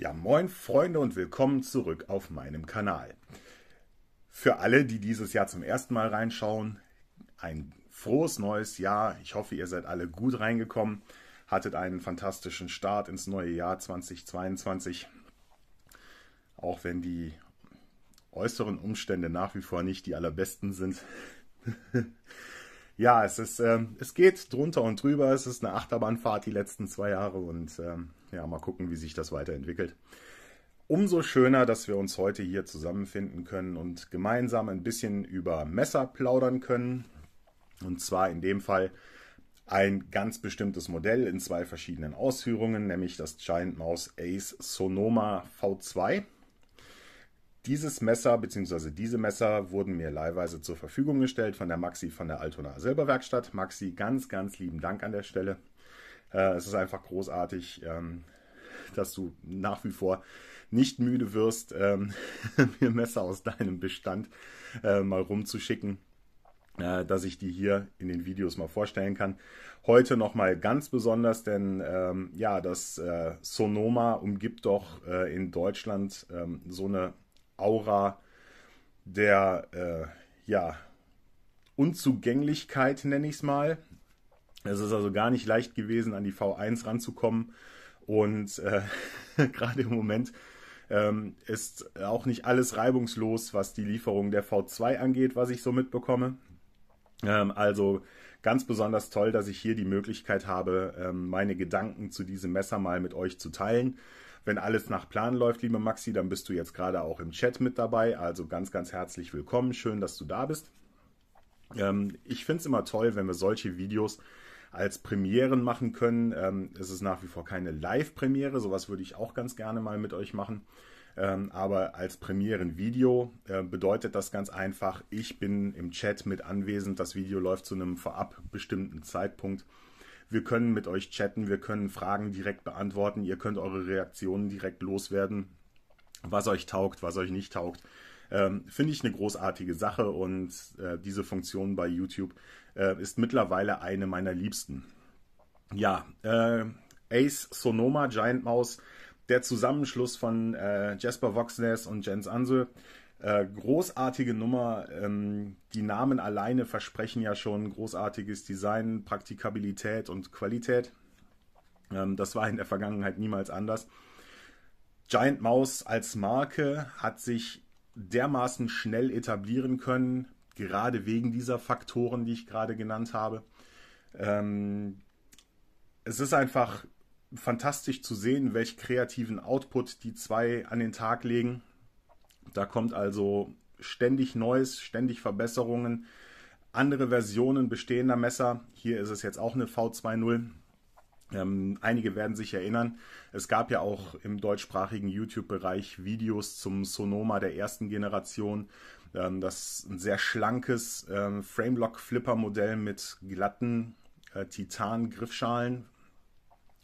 Ja, moin Freunde und willkommen zurück auf meinem Kanal. Für alle, die dieses Jahr zum ersten Mal reinschauen, ein frohes neues Jahr. Ich hoffe, ihr seid alle gut reingekommen, hattet einen fantastischen Start ins neue Jahr 2022. Auch wenn die äußeren Umstände nach wie vor nicht die allerbesten sind. ja, es ist, ähm, es geht drunter und drüber. Es ist eine Achterbahnfahrt die letzten zwei Jahre und ähm, ja, mal gucken, wie sich das weiterentwickelt. Umso schöner, dass wir uns heute hier zusammenfinden können und gemeinsam ein bisschen über Messer plaudern können. Und zwar in dem Fall ein ganz bestimmtes Modell in zwei verschiedenen Ausführungen, nämlich das Giant Mouse Ace Sonoma V2. Dieses Messer bzw. diese Messer wurden mir leihweise zur Verfügung gestellt von der Maxi von der Altona Silberwerkstatt. Maxi, ganz, ganz lieben Dank an der Stelle. Äh, es ist einfach großartig, ähm, dass du nach wie vor nicht müde wirst, ähm, mir Messer aus deinem Bestand äh, mal rumzuschicken, äh, dass ich die hier in den Videos mal vorstellen kann. Heute nochmal ganz besonders, denn ähm, ja, das Sonoma umgibt doch in Deutschland so eine Aura der äh, ja, Unzugänglichkeit, nenne ich es mal. Es ist also gar nicht leicht gewesen, an die V1 ranzukommen. Und äh, gerade im Moment ähm, ist auch nicht alles reibungslos, was die Lieferung der V2 angeht, was ich so mitbekomme. Ähm, also ganz besonders toll, dass ich hier die Möglichkeit habe, ähm, meine Gedanken zu diesem Messer mal mit euch zu teilen. Wenn alles nach Plan läuft, liebe Maxi, dann bist du jetzt gerade auch im Chat mit dabei. Also ganz, ganz herzlich willkommen. Schön, dass du da bist. Ähm, ich finde es immer toll, wenn wir solche Videos als Premieren machen können. Ähm, es ist nach wie vor keine Live-Premiere. Sowas würde ich auch ganz gerne mal mit euch machen. Ähm, aber als Premieren-Video äh, bedeutet das ganz einfach, ich bin im Chat mit anwesend. Das Video läuft zu einem vorab bestimmten Zeitpunkt. Wir können mit euch chatten, wir können Fragen direkt beantworten, ihr könnt eure Reaktionen direkt loswerden, was euch taugt, was euch nicht taugt. Ähm, Finde ich eine großartige Sache und äh, diese Funktion bei YouTube äh, ist mittlerweile eine meiner liebsten. Ja, äh, Ace Sonoma Giant Mouse, der Zusammenschluss von äh, Jasper Voxness und Jens Ansel äh, großartige Nummer. Ähm, die Namen alleine versprechen ja schon großartiges Design, Praktikabilität und Qualität. Ähm, das war in der Vergangenheit niemals anders. Giant Mouse als Marke hat sich dermaßen schnell etablieren können, gerade wegen dieser Faktoren, die ich gerade genannt habe. Ähm, es ist einfach fantastisch zu sehen, welch kreativen Output die zwei an den Tag legen da kommt also ständig Neues, ständig Verbesserungen, andere Versionen bestehender Messer. Hier ist es jetzt auch eine V20. Ähm, einige werden sich erinnern, es gab ja auch im deutschsprachigen YouTube-Bereich Videos zum Sonoma der ersten Generation. Ähm, das ein sehr schlankes ähm, Framelock-Flipper-Modell mit glatten äh, Titan-Griffschalen.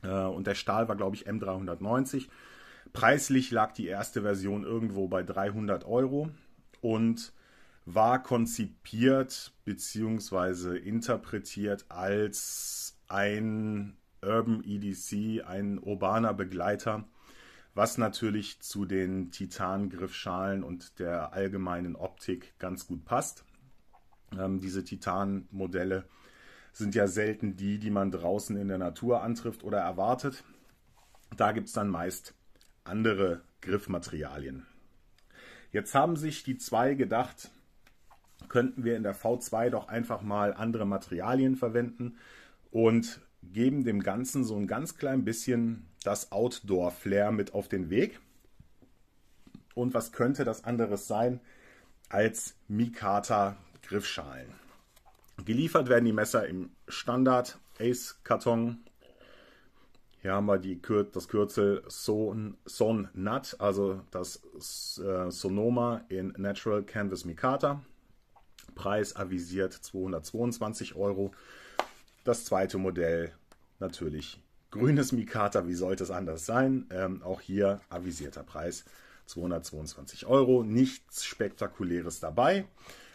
Äh, und der Stahl war, glaube ich, M390. Preislich lag die erste Version irgendwo bei 300 Euro und war konzipiert bzw. interpretiert als ein Urban EDC, ein urbaner Begleiter, was natürlich zu den Titan-Griffschalen und der allgemeinen Optik ganz gut passt. Ähm, diese Titan-Modelle sind ja selten die, die man draußen in der Natur antrifft oder erwartet. Da gibt es dann meist andere Griffmaterialien. Jetzt haben sich die zwei gedacht, könnten wir in der V2 doch einfach mal andere Materialien verwenden und geben dem Ganzen so ein ganz klein bisschen das Outdoor-Flair mit auf den Weg. Und was könnte das anderes sein als Mikata Griffschalen? Geliefert werden die Messer im Standard Ace-Karton hier haben wir die, das Kürzel Son, also das äh, Sonoma in Natural Canvas Mikata. Preis avisiert 222 Euro. Das zweite Modell natürlich grünes Mikata, wie sollte es anders sein? Ähm, auch hier avisierter Preis 222 Euro. Nichts Spektakuläres dabei.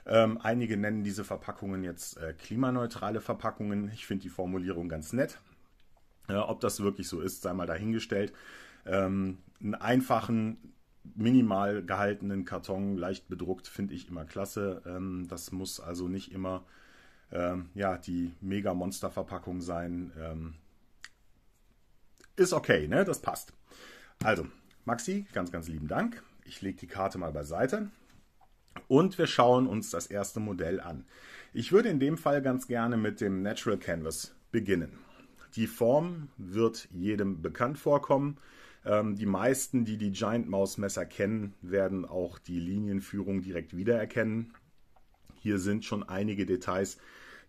Ähm, einige nennen diese Verpackungen jetzt äh, klimaneutrale Verpackungen. Ich finde die Formulierung ganz nett ob das wirklich so ist, sei mal dahingestellt. Ähm, einen einfachen, minimal gehaltenen Karton, leicht bedruckt, finde ich immer klasse. Ähm, das muss also nicht immer ähm, ja, die Mega-Monster-Verpackung sein. Ähm, ist okay, ne? Das passt. Also, Maxi, ganz, ganz lieben Dank. Ich lege die Karte mal beiseite. Und wir schauen uns das erste Modell an. Ich würde in dem Fall ganz gerne mit dem Natural Canvas beginnen. Die Form wird jedem bekannt vorkommen. Ähm, die meisten, die die Giant Maus Messer kennen, werden auch die Linienführung direkt wiedererkennen. Hier sind schon einige Details,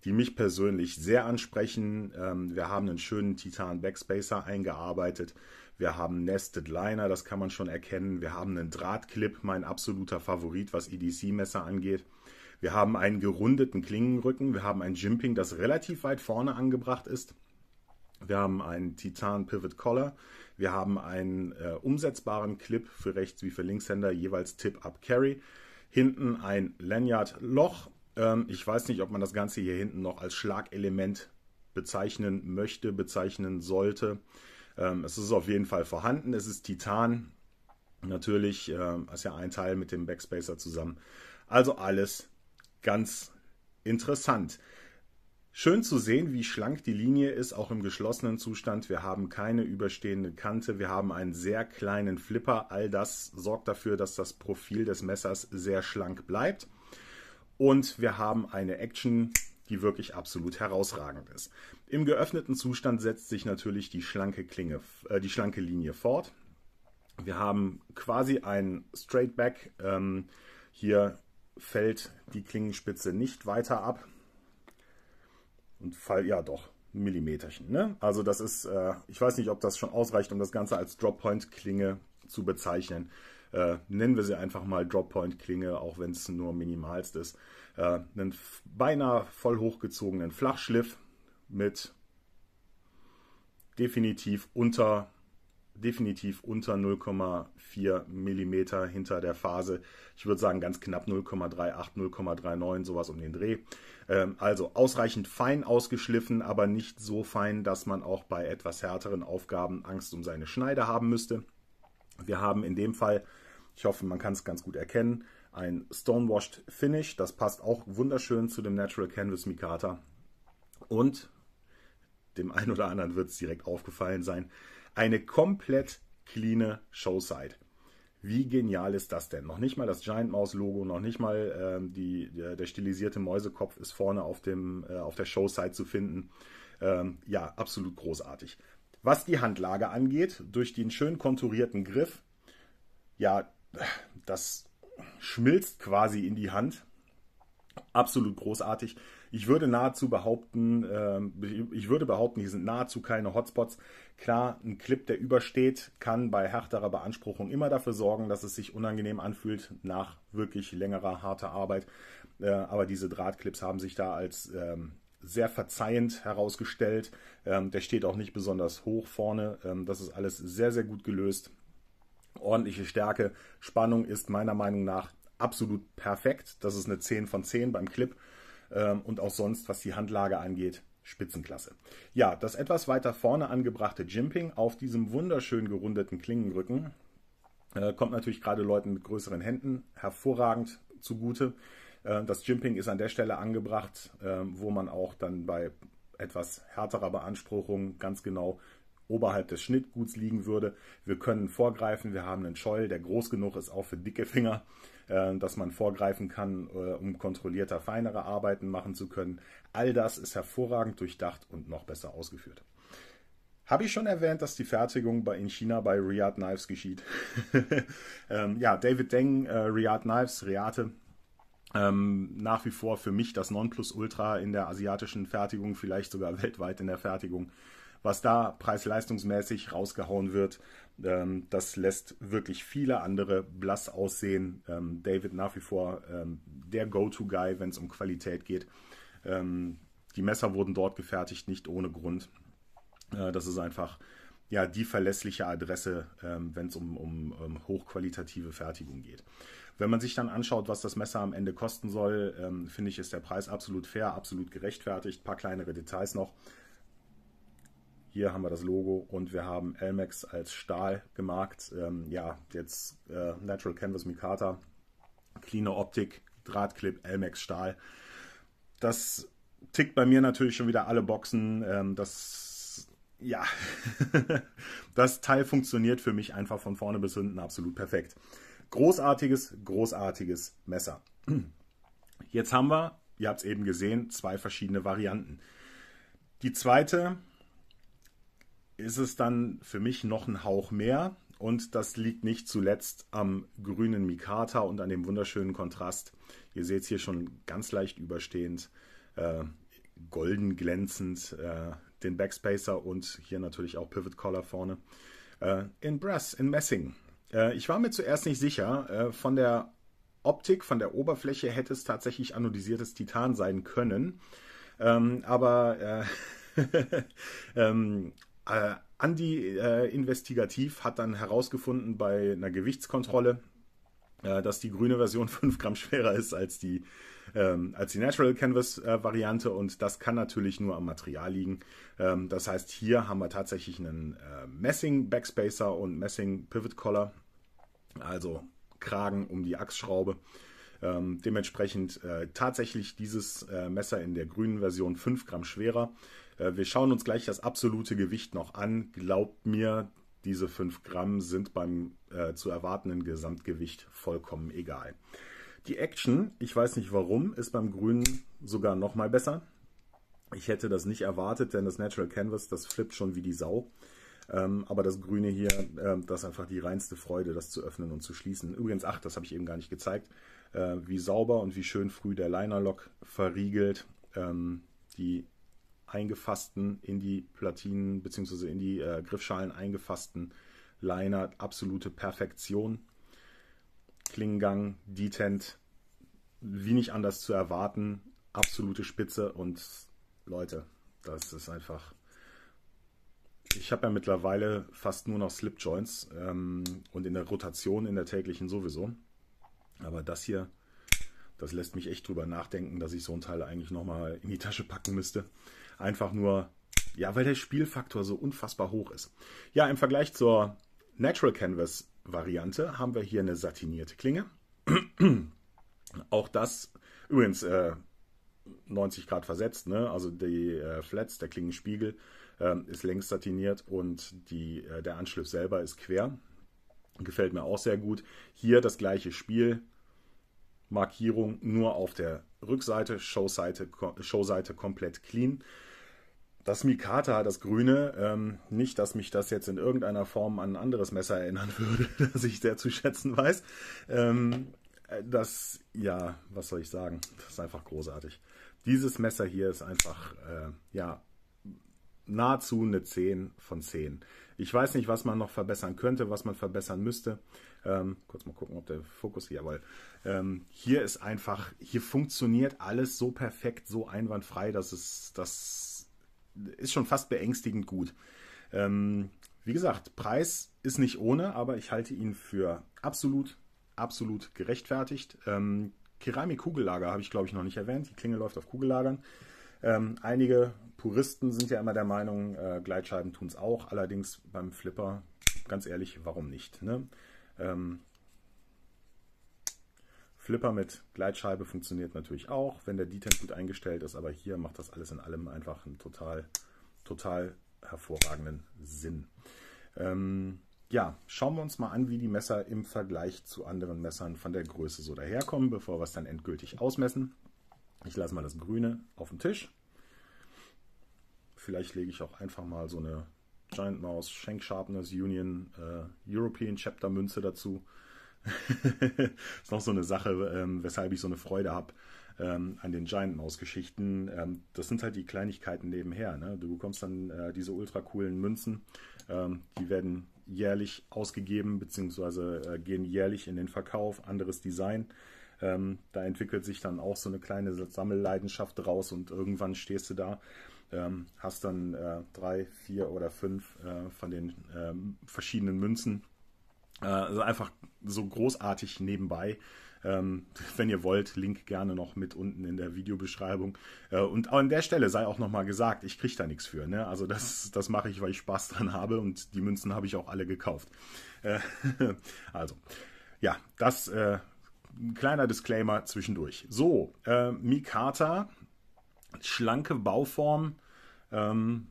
die mich persönlich sehr ansprechen. Ähm, wir haben einen schönen Titan Backspacer eingearbeitet. Wir haben Nested Liner, das kann man schon erkennen. Wir haben einen Drahtclip, mein absoluter Favorit, was EDC-Messer angeht. Wir haben einen gerundeten Klingenrücken. Wir haben ein Jimping, das relativ weit vorne angebracht ist. Wir haben einen Titan Pivot Collar. Wir haben einen äh, umsetzbaren Clip für Rechts- wie für Linkshänder, jeweils Tip-Up Carry. Hinten ein Lanyard-Loch. Ähm, ich weiß nicht, ob man das Ganze hier hinten noch als Schlagelement bezeichnen möchte, bezeichnen sollte. Ähm, es ist auf jeden Fall vorhanden. Es ist Titan. Natürlich äh, ist ja ein Teil mit dem Backspacer zusammen. Also alles ganz interessant. Schön zu sehen, wie schlank die Linie ist, auch im geschlossenen Zustand. Wir haben keine überstehende Kante, wir haben einen sehr kleinen Flipper. All das sorgt dafür, dass das Profil des Messers sehr schlank bleibt. Und wir haben eine Action, die wirklich absolut herausragend ist. Im geöffneten Zustand setzt sich natürlich die schlanke, Klinge, äh, die schlanke Linie fort. Wir haben quasi ein Straight Back. Ähm, hier fällt die Klingenspitze nicht weiter ab. Und Fall, ja doch, Millimeterchen. Ne? Also das ist, äh, ich weiß nicht, ob das schon ausreicht, um das Ganze als Drop-Point-Klinge zu bezeichnen. Äh, nennen wir sie einfach mal Drop-Point-Klinge, auch wenn es nur minimalst ist. Äh, einen beinahe voll hochgezogenen Flachschliff mit definitiv unter definitiv unter 0,4 mm hinter der Phase. Ich würde sagen ganz knapp 0,38, 0,39, sowas um den Dreh. Ähm, also ausreichend fein ausgeschliffen, aber nicht so fein, dass man auch bei etwas härteren Aufgaben Angst um seine Schneide haben müsste. Wir haben in dem Fall, ich hoffe, man kann es ganz gut erkennen, ein Stonewashed Finish. Das passt auch wunderschön zu dem Natural Canvas Mikata. Und dem einen oder anderen wird es direkt aufgefallen sein. Eine komplett cleane Showsite. Wie genial ist das denn? Noch nicht mal das Giant Mouse Logo, noch nicht mal äh, die, der, der, stilisierte Mäusekopf ist vorne auf, dem, äh, auf der Showsite zu finden. Ähm, ja, absolut großartig. Was die Handlage angeht, durch den schön konturierten Griff, ja, das schmilzt quasi in die Hand. Absolut großartig. Ich würde nahezu behaupten, äh, ich würde behaupten, hier sind nahezu keine Hotspots. Klar, ein Clip, der übersteht, kann bei härterer Beanspruchung immer dafür sorgen, dass es sich unangenehm anfühlt nach wirklich längerer, harter Arbeit. Äh, aber diese Drahtclips haben sich da als ähm, sehr verzeihend herausgestellt. Ähm, der steht auch nicht besonders hoch vorne. Ähm, das ist alles sehr, sehr gut gelöst. Ordentliche Stärke. Spannung ist meiner Meinung nach absolut perfekt. Das ist eine 10 von 10 beim Clip. Ähm, und auch sonst, was die Handlage angeht, Spitzenklasse. Ja, das etwas weiter vorne angebrachte Jimping auf diesem wunderschön gerundeten Klingenrücken äh, kommt natürlich gerade Leuten mit größeren Händen hervorragend zugute. Äh, das Jimping ist an der Stelle angebracht, äh, wo man auch dann bei etwas härterer Beanspruchung ganz genau oberhalb des Schnittguts liegen würde. Wir können vorgreifen, wir haben einen Scholl, der groß genug ist, auch für dicke Finger, äh, dass man vorgreifen kann, äh, um kontrollierter feinere Arbeiten machen zu können. All das ist hervorragend durchdacht und noch besser ausgeführt. Habe ich schon erwähnt, dass die Fertigung bei, in China bei Riyadh Knives geschieht? Ähm, ja, David Deng, äh, Riyadh Knives, Riate, ähm, nach wie vor für mich das Nonplusultra in der asiatischen Fertigung, vielleicht sogar weltweit in der Fertigung was da preis-leistungsmäßig rausgehauen wird, ähm, das lässt wirklich viele andere blass aussehen. Ähm, David nach wie vor ähm, der Go-To-Guy, wenn es um Qualität geht. Ähm, die Messer wurden dort gefertigt, nicht ohne Grund. Äh, das ist einfach ja, die verlässliche Adresse, ähm, wenn es um, um, um, hochqualitative Fertigung geht. Wenn man sich dann anschaut, was das Messer am Ende kosten soll, ähm, finde ich, ist der Preis absolut fair, absolut gerechtfertigt. Ein paar kleinere Details noch. Hier haben wir das Logo und wir haben Elmex als Stahl gemarkt. Ähm, ja, jetzt äh, Natural Canvas Mikata, cleaner Optik, Drahtclip, Elmex Stahl. Das tickt bei mir natürlich schon wieder alle Boxen. Ähm, das, ja, das Teil funktioniert für mich einfach von vorne bis hinten absolut perfekt. Großartiges, großartiges Messer. Jetzt haben wir, ihr habt es eben gesehen, zwei verschiedene Varianten. Die zweite ist es dann für mich noch ein Hauch mehr. Und das liegt nicht zuletzt am grünen Mikata und an dem wunderschönen Kontrast. Ihr seht es hier schon ganz leicht überstehend, äh, golden glänzend, äh, den Backspacer und hier natürlich auch Pivot Collar vorne. Äh, in Brass, in Messing. Äh, ich war mir zuerst nicht sicher. Äh, von der Optik, von der Oberfläche hätte es tatsächlich anodisiertes Titan sein können. Ähm, aber äh, ähm, äh, Andy äh, investigativ hat dann herausgefunden bei einer Gewichtskontrolle, äh, dass die grüne Version 5 Gramm schwerer ist als die, ähm, als die Natural Canvas äh, Variante und das kann natürlich nur am Material liegen. Ähm, das heißt, hier haben wir tatsächlich einen äh, Messing Backspacer und Messing Pivot Collar, also Kragen um die Achsschraube. Ähm, dementsprechend äh, tatsächlich dieses äh, Messer in der grünen Version 5 Gramm schwerer. Äh, wir schauen uns gleich das absolute Gewicht noch an. Glaubt mir, diese 5 Gramm sind beim äh, zu erwartenden Gesamtgewicht vollkommen egal. Die Action, ich weiß nicht warum, ist beim Grünen sogar nochmal besser. Ich hätte das nicht erwartet, denn das Natural Canvas, das flippt schon wie die Sau. Ähm, aber das Grüne hier, äh, das ist einfach die reinste Freude, das zu öffnen und zu schließen. Übrigens, ach, das habe ich eben gar nicht gezeigt, äh, wie sauber und wie schön früh der Liner Lock verriegelt. Ähm, die eingefassten, in die Platinen bzw. in die äh, Griffschalen eingefassten Liner absolute Perfektion. Klingengang, Detent, wie nicht anders zu erwarten, absolute Spitze und Leute, das ist einfach. Ich habe ja mittlerweile fast nur noch Slipjoints ähm, und in der Rotation in der täglichen sowieso. Aber das hier das lässt mich echt drüber nachdenken, dass ich so ein Teil eigentlich nochmal in die Tasche packen müsste. Einfach nur, ja, weil der Spielfaktor so unfassbar hoch ist. Ja, im Vergleich zur Natural Canvas Variante haben wir hier eine satinierte Klinge. Auch das, übrigens, äh, 90 Grad versetzt, ne? also die äh, Flats, der Klingenspiegel, äh, ist längs satiniert und die, äh, der Anschliff selber ist quer. Gefällt mir auch sehr gut. Hier das gleiche Spiel, Markierung nur auf der Rückseite, Showseite, Showseite komplett clean. Das Mikata, das Grüne, ähm, nicht, dass mich das jetzt in irgendeiner Form an ein anderes Messer erinnern würde, das ich sehr zu schätzen weiß. Ähm, das, ja, was soll ich sagen? Das ist einfach großartig. Dieses Messer hier ist einfach, äh, ja, nahezu eine 10 von 10. Ich weiß nicht, was man noch verbessern könnte, was man verbessern müsste. Ähm, kurz mal gucken, ob der Fokus hier, weil ähm, hier ist einfach, hier funktioniert alles so perfekt, so einwandfrei, dass es, das ist schon fast beängstigend gut. Ähm, wie gesagt, Preis ist nicht ohne, aber ich halte ihn für absolut, absolut gerechtfertigt. Ähm, keramik Kugellager habe ich, glaube ich, noch nicht erwähnt. Die Klinge läuft auf Kugellagern. Ähm, einige Puristen sind ja immer der Meinung, äh, Gleitscheiben tun es auch. Allerdings beim Flipper, ganz ehrlich, warum nicht? Ne? Ähm, Flipper mit Gleitscheibe funktioniert natürlich auch, wenn der Detent gut eingestellt ist, aber hier macht das alles in allem einfach einen total, total hervorragenden Sinn. Ähm, ja, schauen wir uns mal an, wie die Messer im Vergleich zu anderen Messern von der Größe so daherkommen, bevor wir es dann endgültig ausmessen. Ich lasse mal das Grüne auf dem Tisch. Vielleicht lege ich auch einfach mal so eine Giant Mouse Shank Sharpness Union äh, European Chapter Münze dazu. ist noch so eine Sache, ähm, weshalb ich so eine Freude habe ähm, an den Giant Mouse Geschichten. Ähm, das sind halt die Kleinigkeiten nebenher. Ne? Du bekommst dann äh, diese ultra coolen Münzen. Ähm, die werden jährlich ausgegeben, beziehungsweise äh, gehen jährlich in den Verkauf. Anderes Design. Ähm, da entwickelt sich dann auch so eine kleine Sammelleidenschaft draus und irgendwann stehst du da, ähm, hast dann äh, drei, vier oder fünf äh, von den ähm, verschiedenen Münzen. Äh, also einfach so großartig nebenbei. Ähm, wenn ihr wollt, Link gerne noch mit unten in der Videobeschreibung. Äh, und an der Stelle sei auch nochmal gesagt, ich kriege da nichts für. Ne? Also das, das mache ich, weil ich Spaß dran habe und die Münzen habe ich auch alle gekauft. Äh, also, ja, das äh, ein kleiner Disclaimer zwischendurch. So, äh, Mikata, schlanke Bauform. Ähm,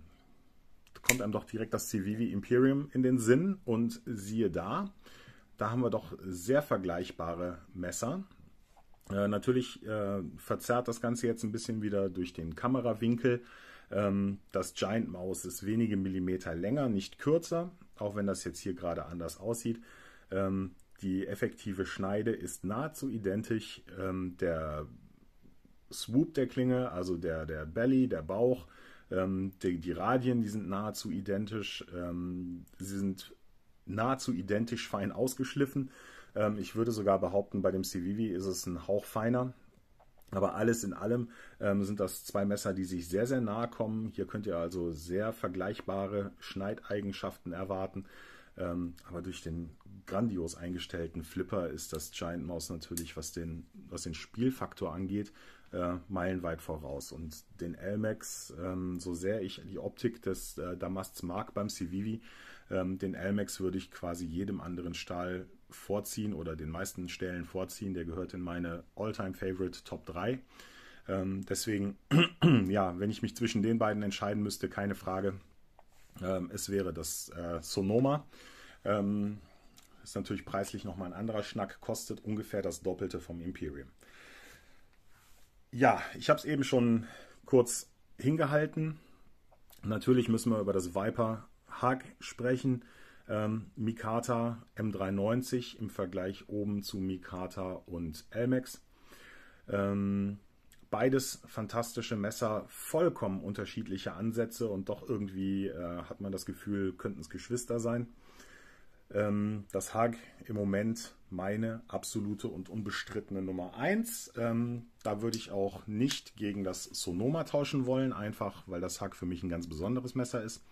kommt einem doch direkt das Civivi Imperium in den Sinn. Und siehe da, da haben wir doch sehr vergleichbare Messer. Äh, natürlich äh, verzerrt das Ganze jetzt ein bisschen wieder durch den Kamerawinkel. Ähm, das Giant Maus ist wenige Millimeter länger, nicht kürzer, auch wenn das jetzt hier gerade anders aussieht. Ähm, die effektive Schneide ist nahezu identisch. Ähm, der Swoop der Klinge, also der, der Belly, der Bauch, ähm, die, die, Radien, die sind nahezu identisch. Ähm, sie sind nahezu identisch fein ausgeschliffen. Ähm, ich würde sogar behaupten, bei dem Civivi ist es ein Hauch feiner. Aber alles in allem ähm, sind das zwei Messer, die sich sehr, sehr nahe kommen. Hier könnt ihr also sehr vergleichbare Schneideigenschaften erwarten. Ähm, aber durch den grandios eingestellten Flipper ist das Giant Mouse natürlich, was den, was den Spielfaktor angeht, äh, meilenweit voraus. Und den LMAX, ähm, so sehr ich die Optik des äh, Damasts mag beim Civivi, ähm, den LMAX würde ich quasi jedem anderen Stahl vorziehen oder den meisten Stellen vorziehen. Der gehört in meine All-Time-Favorite Top 3. Ähm, deswegen, ja, wenn ich mich zwischen den beiden entscheiden müsste, keine Frage, ähm, es wäre das äh, Sonoma. Ähm, ist natürlich preislich nochmal ein anderer Schnack, kostet ungefähr das Doppelte vom Imperium. Ja, ich habe es eben schon kurz hingehalten. Natürlich müssen wir über das Viper Hug sprechen. Ähm, Mikata M390 im Vergleich oben zu Mikata und Elmex. Ähm, Beides fantastische Messer, vollkommen unterschiedliche Ansätze und doch irgendwie äh, hat man das Gefühl, könnten es Geschwister sein. Ähm, das Haag im Moment meine absolute und unbestrittene Nummer 1. Ähm, da würde ich auch nicht gegen das Sonoma tauschen wollen, einfach weil das Haag für mich ein ganz besonderes Messer ist.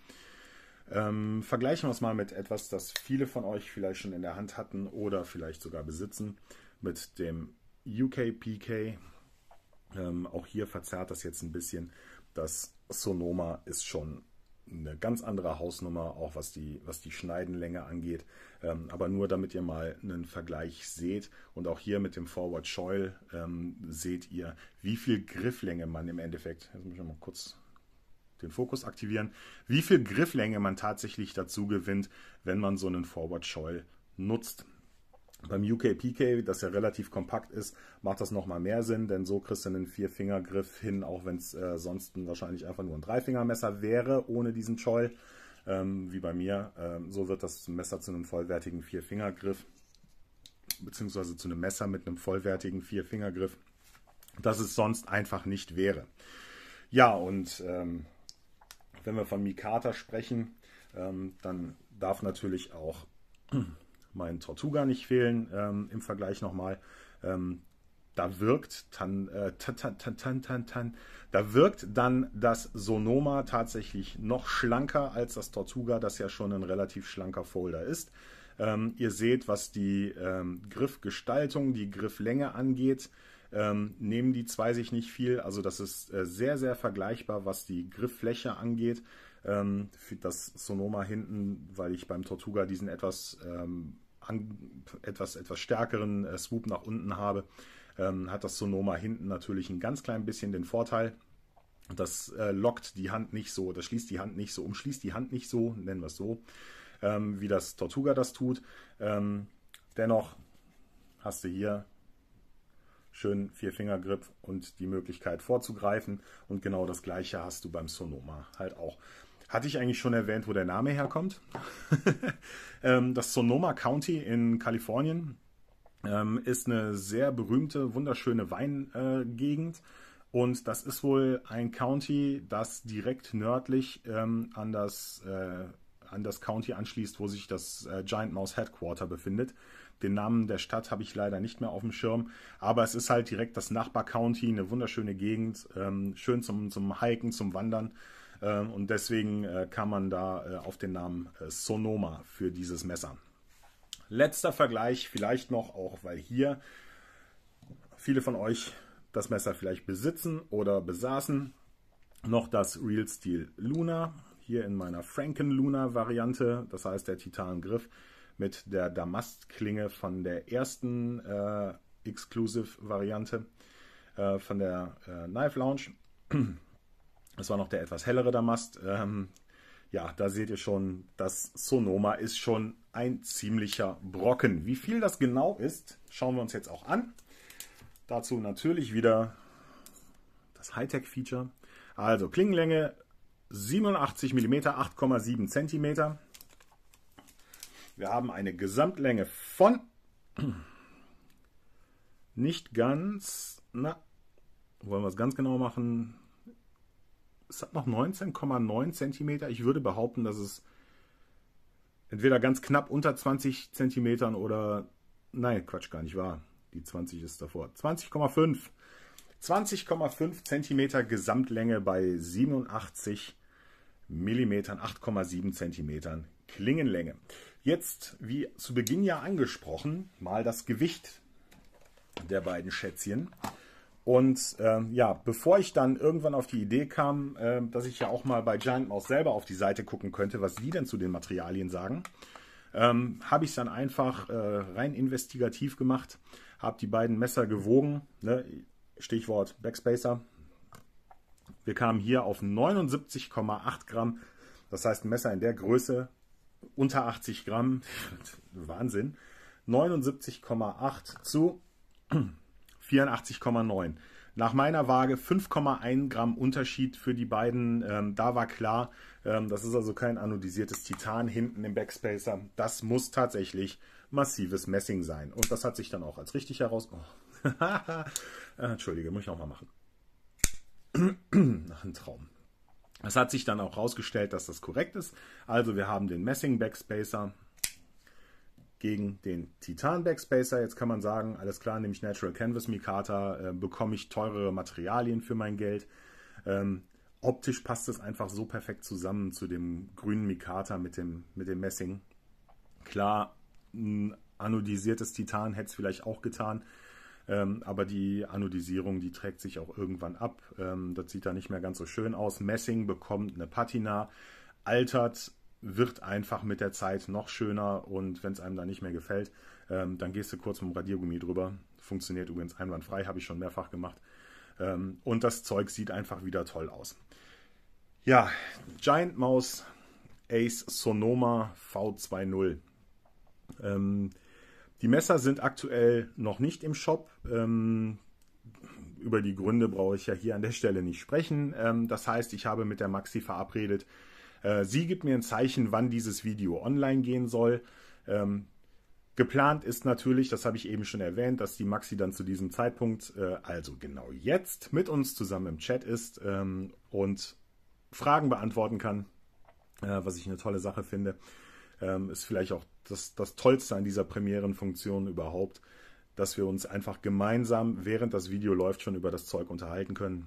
Ähm, vergleichen wir es mal mit etwas, das viele von euch vielleicht schon in der Hand hatten oder vielleicht sogar besitzen, mit dem UK PK ähm, auch hier verzerrt das jetzt ein bisschen. Das Sonoma ist schon eine ganz andere Hausnummer, auch was die, was die Schneidenlänge angeht. Ähm, aber nur damit ihr mal einen Vergleich seht. Und auch hier mit dem Forward Shoal ähm, seht ihr, wie viel Grifflänge man im Endeffekt, jetzt muss ich mal kurz den Fokus aktivieren, wie viel Grifflänge man tatsächlich dazu gewinnt, wenn man so einen Forward Shoal nutzt. Beim UKPK, das ja relativ kompakt ist, macht das nochmal mehr Sinn, denn so kriegst du einen Vierfingergriff hin, auch wenn es äh, sonst wahrscheinlich einfach nur ein Dreifingermesser wäre, ohne diesen Choll, ähm, wie bei mir. Ähm, so wird das Messer zu einem vollwertigen Vierfingergriff, beziehungsweise zu einem Messer mit einem vollwertigen Vierfingergriff, das es sonst einfach nicht wäre. Ja, und ähm, wenn wir von Mikata sprechen, ähm, dann darf natürlich auch mein Tortuga nicht fehlen ähm, im Vergleich nochmal. Ähm, da wirkt dann, äh, tan, tan, tan, da wirkt dann das Sonoma tatsächlich noch schlanker als das Tortuga, das ja schon ein relativ schlanker Folder ist. Ähm, ihr seht, was die ähm, Griffgestaltung, die Grifflänge angeht, ähm, nehmen die zwei sich nicht viel. Also das ist äh, sehr, sehr vergleichbar, was die Grifffläche angeht. Ähm, für das Sonoma hinten, weil ich beim Tortuga diesen etwas ähm, an, etwas, etwas stärkeren äh, Swoop nach unten habe, ähm, hat das Sonoma hinten natürlich ein ganz klein bisschen den Vorteil. Das äh, lockt die Hand nicht so, das schließt die Hand nicht so, umschließt die Hand nicht so, nennen wir es so, ähm, wie das Tortuga das tut. Ähm, dennoch hast du hier schön vier Vierfingergrip und die Möglichkeit vorzugreifen. Und genau das gleiche hast du beim Sonoma halt auch. Hatte ich eigentlich schon erwähnt, wo der Name herkommt? Ähm, das Sonoma County in Kalifornien ähm, ist eine sehr berühmte, wunderschöne Weingegend. Und das ist wohl ein County, das direkt nördlich ähm, an, das, äh, an das County anschließt, wo sich das äh, Giant Mouse Headquarter befindet. Den Namen der Stadt habe ich leider nicht mehr auf dem Schirm, aber es ist halt direkt das Nachbar-County, eine wunderschöne Gegend, schön zum, zum Hiken, zum Wandern. Ähm, und deswegen äh, kam man da äh, auf den Namen äh, Sonoma für dieses Messer. Letzter Vergleich vielleicht noch, auch weil hier viele von euch das Messer vielleicht besitzen oder besaßen. Noch das Real Steel Luna, hier in meiner Franken Luna Variante, das heißt der Titangriff mit der Damastklinge von der ersten äh, Exclusive Variante äh, von der äh, Knife Lounge. Das war noch der etwas hellere Damast. Ähm, ja, da seht ihr schon, das Sonoma ist schon ein ziemlicher Brocken. Wie viel das genau ist, schauen wir uns jetzt auch an. Dazu natürlich wieder das Hightech-Feature. Also Klingenlänge 87 mm, 8,7 cm. Wir haben eine Gesamtlänge von nicht ganz, na, wollen wir es ganz genau machen, es hat noch 19,9 cm. Ich würde behaupten, dass es entweder ganz knapp unter 20 cm oder, nein, Quatsch, gar nicht wahr. Die 20 ist davor. 20,5. 20,5 cm Gesamtlänge bei 87 mm, 8,7 cm Klingenlänge. Jetzt, wie zu Beginn ja angesprochen, mal das Gewicht der beiden Schätzchen. Und ähm, ja, bevor ich dann irgendwann auf die Idee kam, äh, dass ich ja auch mal bei Giant Mouse selber auf die Seite gucken könnte, was die denn zu den Materialien sagen, ähm, habe ich es dann einfach äh, rein investigativ gemacht, habe die beiden Messer gewogen, ne? Stichwort Backspacer. Wir kamen hier auf 79,8 Gramm, das heißt ein Messer in der Größe unter 80 Gramm, Wahnsinn, 79,8 zu 84,9. Nach meiner Waage 5,1 Gramm Unterschied für die beiden. Ähm, da war klar, ähm, das ist also kein anodisiertes Titan hinten im Backspacer. Das muss tatsächlich massives Messing sein. Und das hat sich dann auch als richtig heraus... Oh. Äh, Entschuldige, muss ich auch mal machen. Nach ein Traum. Es hat sich dann auch herausgestellt, dass das korrekt ist. Also wir haben den Messing Backspacer gegen den Titan Backspacer. Jetzt kann man sagen, alles klar, nehme ich Natural Canvas Mikata, äh, bekomme ich teurere Materialien für mein Geld. Ähm, optisch passt es einfach so perfekt zusammen zu dem grünen Mikata mit dem, mit dem Messing. Klar, ein anodisiertes Titan hätte es vielleicht auch getan, ähm, aber die Anodisierung, die trägt sich auch irgendwann ab. Ähm, das sieht da nicht mehr ganz so schön aus. Messing bekommt eine Patina, altert wird einfach mit der Zeit noch schöner und wenn es einem da nicht mehr gefällt, ähm, dann gehst du kurz mit dem Radiergummi drüber. Funktioniert übrigens einwandfrei, habe ich schon mehrfach gemacht. Ähm, und das Zeug sieht einfach wieder toll aus. Ja, Giant Mouse Ace Sonoma V20. Ähm, die Messer sind aktuell noch nicht im Shop. Ähm, über die Gründe brauche ich ja hier an der Stelle nicht sprechen. Ähm, das heißt, ich habe mit der Maxi verabredet, äh, sie gibt mir ein Zeichen, wann dieses Video online gehen soll. Ähm, geplant ist natürlich, das habe ich eben schon erwähnt, dass die Maxi dann zu diesem Zeitpunkt, äh, also genau jetzt, mit uns zusammen im Chat ist ähm, und Fragen beantworten kann, äh, was ich eine tolle Sache finde. Ähm, ist vielleicht auch das, das Tollste an dieser Premierenfunktion überhaupt, dass wir uns einfach gemeinsam, während das Video läuft, schon über das Zeug unterhalten können.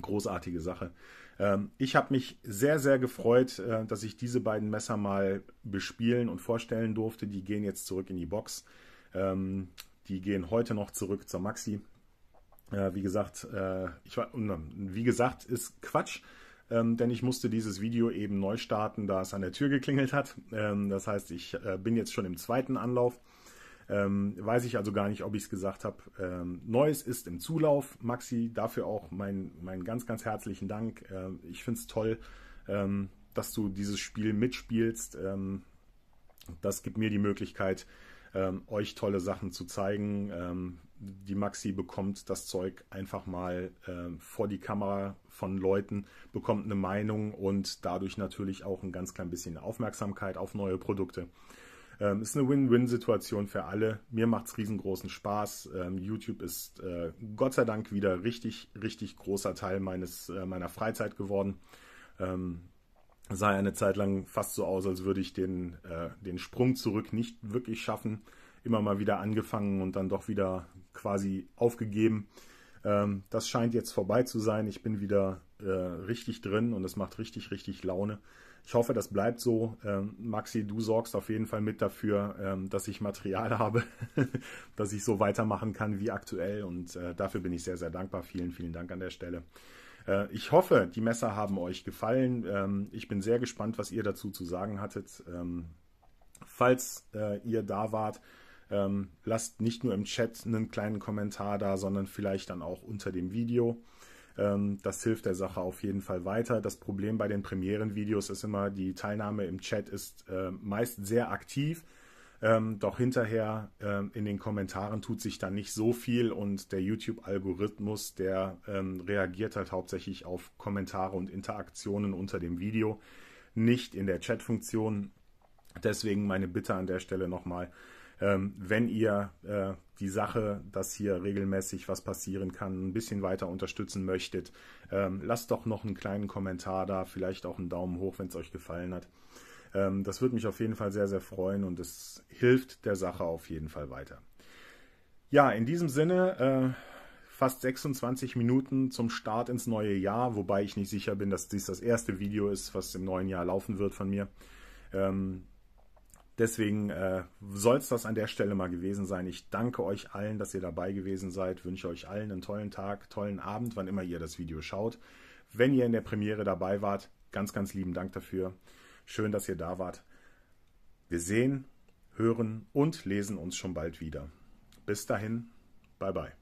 Großartige Sache. Ähm, ich habe mich sehr, sehr gefreut, äh, dass ich diese beiden Messer mal bespielen und vorstellen durfte. Die gehen jetzt zurück in die Box. Ähm, die gehen heute noch zurück zur Maxi. Äh, wie gesagt, äh, ich war, ähm, wie gesagt, ist Quatsch. Ähm, denn ich musste dieses Video eben neu starten, da es an der Tür geklingelt hat. Ähm, das heißt, ich äh, bin jetzt schon im zweiten Anlauf ähm, weiß ich also gar nicht, ob ich es gesagt habe. Ähm, Neues ist im Zulauf. Maxi, dafür auch meinen mein ganz, ganz herzlichen Dank. Ähm, ich finde es toll, ähm, dass du dieses Spiel mitspielst. Ähm, das gibt mir die Möglichkeit, ähm, euch tolle Sachen zu zeigen. die Maxi bekommt das Zeug einfach mal vor die Kamera von Leuten, bekommt eine Meinung und dadurch natürlich auch ein ganz klein bisschen Aufmerksamkeit auf neue Produkte. Ähm, ist eine Win-Win-Situation für alle. Mir macht es riesengroßen Spaß. Ähm, YouTube ist äh, Gott sei Dank wieder richtig, richtig großer Teil meines, äh, meiner Freizeit geworden. Ähm, sah eine Zeit lang fast so aus, als würde ich den, äh, den Sprung zurück nicht wirklich schaffen. Immer mal wieder angefangen und dann doch wieder quasi aufgegeben. Ähm, das scheint jetzt vorbei zu sein. Ich bin wieder äh, richtig drin und es macht richtig, richtig Laune. Ich hoffe, das bleibt so. Ähm, Maxi, du sorgst auf jeden Fall mit dafür, ähm, dass ich Material habe, dass ich so weitermachen kann wie aktuell. Und äh, dafür bin ich sehr, sehr dankbar. Vielen, vielen Dank an der Stelle. Äh, ich hoffe, die Messer haben euch gefallen. Ähm, ich bin sehr gespannt, was ihr dazu zu sagen hattet. Ähm, falls äh, ihr da wart, ähm, lasst nicht nur im Chat einen kleinen Kommentar da, sondern vielleicht dann auch unter dem Video. Ähm, das hilft der Sache auf jeden Fall weiter. Das Problem bei den Premieren-Videos ist immer, die Teilnahme im Chat ist ähm, meist sehr aktiv. Ähm, doch hinterher ähm, in den Kommentaren tut sich dann nicht so viel und der YouTube-Algorithmus, der ähm, reagiert halt hauptsächlich auf Kommentare und Interaktionen unter dem Video, nicht in der Chat-Funktion. Deswegen meine Bitte an der Stelle nochmal, ähm, wenn ihr äh, die Sache, dass hier regelmäßig was passieren kann, ein bisschen weiter unterstützen möchtet, ähm, lasst doch noch einen kleinen Kommentar da, vielleicht auch einen Daumen hoch, wenn es euch gefallen hat. Ähm, das würde mich auf jeden Fall sehr, sehr freuen und es hilft der Sache auf jeden Fall weiter. Ja, in diesem Sinne. Äh, fast 26 Minuten zum Start ins neue Jahr, wobei ich nicht sicher bin, dass dies das erste Video ist, was im neuen Jahr laufen wird von mir. Ähm, Deswegen äh, soll es das an der Stelle mal gewesen sein. Ich danke euch allen, dass ihr dabei gewesen seid. Wünsche euch allen einen tollen Tag, tollen Abend, wann immer ihr das Video schaut. Wenn ihr in der Premiere dabei wart, ganz, ganz lieben Dank dafür. Schön, dass ihr da wart. Wir sehen, hören und lesen uns schon bald wieder. Bis dahin, bye bye.